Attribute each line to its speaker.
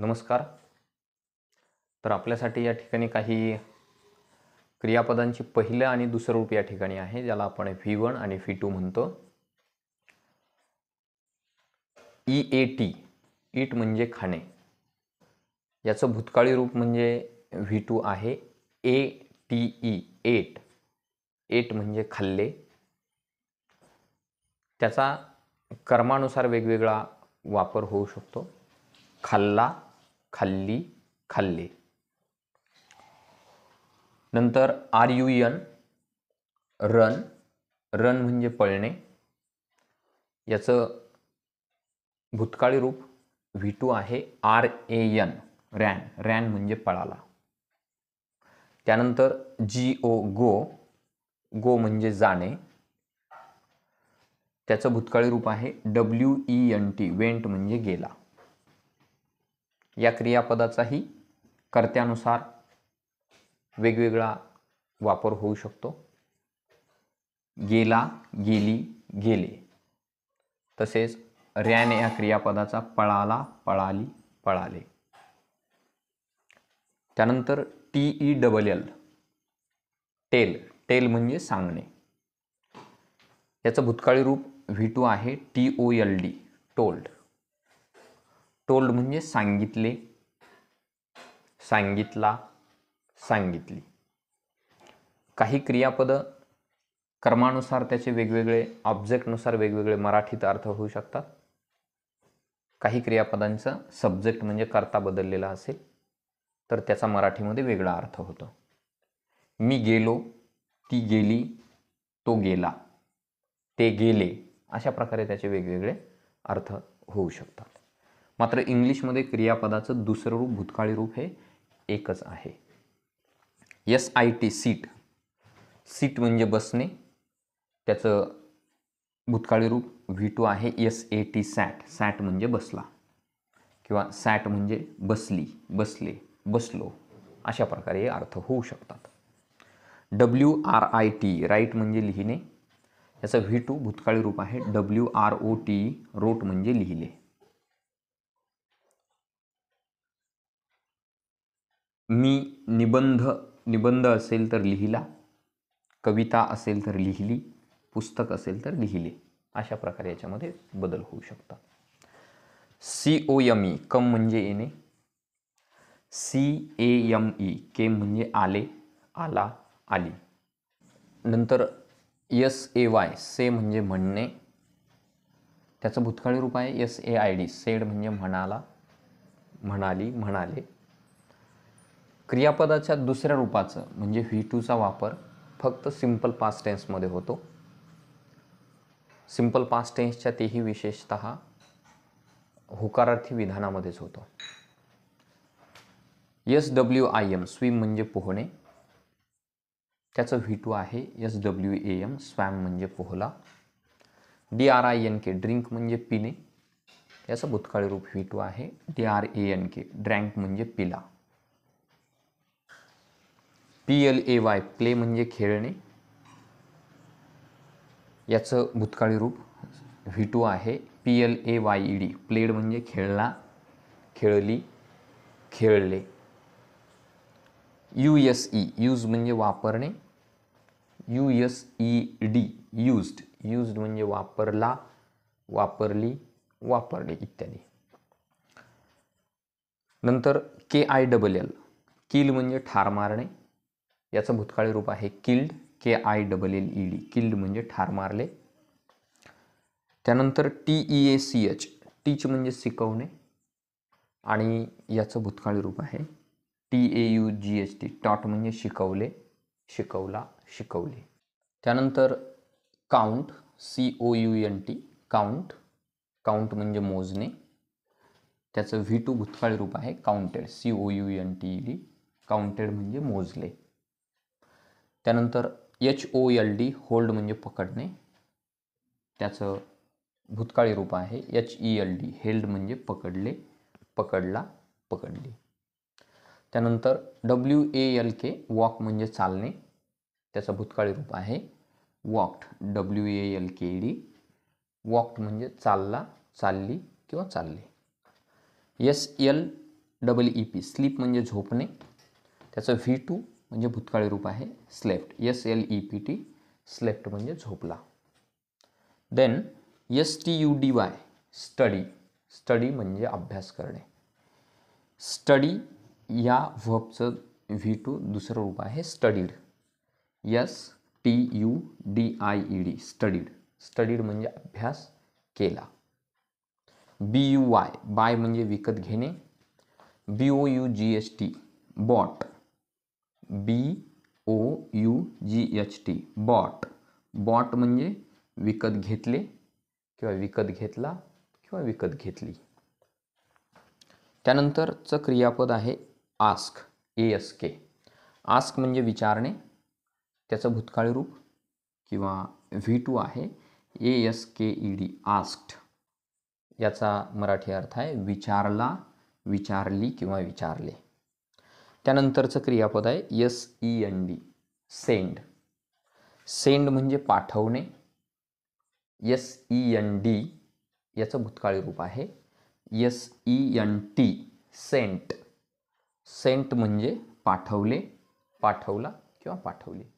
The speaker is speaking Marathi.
Speaker 1: नमस्कार तर आपल्यासाठी या ठिकाणी काही क्रियापदांची पहिलं आणि दुसरं रूप या ठिकाणी आहे ज्याला आपण व्ही वन आणि व्ही टू म्हणतो ई ए टी ईट म्हणजे खाणे याचं भूतकाळी रूप म्हणजे व्ही टू आहे A T E ate ate म्हणजे खाल्ले त्याचा कर्मानुसार वेगवेगळा वापर होऊ शकतो खाल्ला खाल्ली खाल्ले नंतर R U N run run म्हणजे पळणे याचं भूतकाळी रूप व्ही टू आहे R A N ran ran म्हणजे पळाला त्यानंतर जी ओ गो गो म्हणजे जाणे त्याचं भूतकाळी रूप आहे W E N T went म्हणजे गेला या क्रियापदाचाही कर्त्यानुसार वेगवेगळा वापर होऊ शकतो गेला गेली गेले तसेच रॅन या क्रियापदाचा पळाला पळाली पळाले त्यानंतर T E double L tell tell म्हणजे सांगणे याचं भूतकाळी रूप व्ही टू आहे T O L D told told म्हणजे सांगितले सांगितला सांगितली काही क्रियापदं कर्मानुसार त्याचे वेगवेगळे ऑब्जेक्टनुसार वेगवेगळे मराठीत अर्थ होऊ शकतात काही क्रियापदांचा सब्जेक्ट म्हणजे कर्ता बदललेला असेल तर त्याचा मराठीमध्ये वेगळा अर्थ होतो मी गेलो ती गेली तो गेला ते गेले अशा प्रकारे त्याचे वेगवेगळे अर्थ होऊ शकतात मात्र इंग्लिशमध्ये क्रियापदाचं दुसरं रूप भूतकाळी रूप हे एकच आहे S I T sit sit म्हणजे बसणे त्याचं भूतकाळी रूप व्ही टू आहे S A T sat sat म्हणजे बसला किंवा सॅट म्हणजे बसली बसले बसलो अशा प्रकारे अर्थ होऊ शकतात W R I T write म्हणजे लिहिणे याचं व्ही टू भूतकाळी रूप आहे W R O T wrote म्हणजे लिहिले मी निबंध निबंध असेल तर लिहिला कविता असेल तर लिहिली पुस्तक असेल तर लिहिले अशा प्रकारे याच्यामध्ये बदल होऊ शकतात C O M E come म्हणजे येणे C A M E came म्हणजे आले आला आली नंतर यस ए वाय से म्हणजे म्हणणे त्याचं भूतकाळी रूप आहे S A I D said म्हणजे म्हणाला म्हणाली म्हणाले क्रियापदाच्या दुसऱ्या रूपाचं म्हणजे व्ही टूचा वापर फक्त सिंपल पास्ट टेन्समध्ये होतो सिंपल पास्ट टेन्सच्या तेही विशेषत होकारार्थी विधानामध्येच होतो S W I M swim म्हणजे पोहणे त्याचं व्ही टू आहे S W A M swam म्हणजे पोहला D R I N K drink म्हणजे पिणे याचं भूतकाळी रूप व्ही टू आहे D R A N K drank म्हणजे पिला P L A Y play म्हणजे खेळणे याचं भूतकाळी रूप व्ही टू आहे P L A Y E D played म्हणजे खेळला खेळली खेळले यू एस ई यूज म्हणजे वापरणे U S E D used used म्हणजे वापरला वापरली वापरले इत्यादी नंतर K I double L kill म्हणजे ठार मारणे याचं भूतकाळी रूप आहे killed K I double L E D killed म्हणजे ठार मारले त्यानंतर T E A C H teach म्हणजे शिकवणे आणि याचं भूतकाळी रूप आहे T A U G H T taught म्हणजे शिकवले शिकवला शिकवले त्यानंतर count C O U N T count count म्हणजे मोजणे त्याचं व्ही टू भूतकाळी रूप आहे counted C O U N T E D counted म्हणजे मोजले त्यानंतर H O L D hold म्हणजे पकडणे त्याचं भूतकाळी रूप आहे H E L D held म्हणजे पकडले पकडला पकडली त्यानंतर W A L K walk म्हणजे चालणे त्याचं भूतकाळी रूप आहे walked W A L K E D म्हणजे चालला चालली किंवा चालले S L double E P sleep म्हणजे झोपणे त्याचं व्ही टू म्हणजे भूतकाळी रूप आहे slept S L E e P T slept म्हणजे झोपला then S T U D Y study study म्हणजे अभ्यास करणे स्टडी या व्हबचं व्ही टू दुसरं रूप आहे studied S T U D I E D studied studied म्हणजे अभ्यास केला बी यू वाय बाय म्हणजे विकत घेणे B O U G S T bought B O U G H T bought bought म्हणजे विकत घेतले किंवा विकत घेतला किंवा विकत घेतली त्यानंतरचं क्रियापद आहे ask A S K ask म्हणजे विचारणे त्याचं भूतकाळी रूप किंवा व्ही टू आहे A S K E D asked याचा मराठी अर्थ आहे विचारला विचारली किंवा विचारले त्यानंतरचं क्रियापद आहे S E N D send send म्हणजे पाठवणे यस ई एन डी याचं भूतकाळी रूप आहे S E N T sent sent म्हणजे पाठवले पाठवला किंवा पाठवली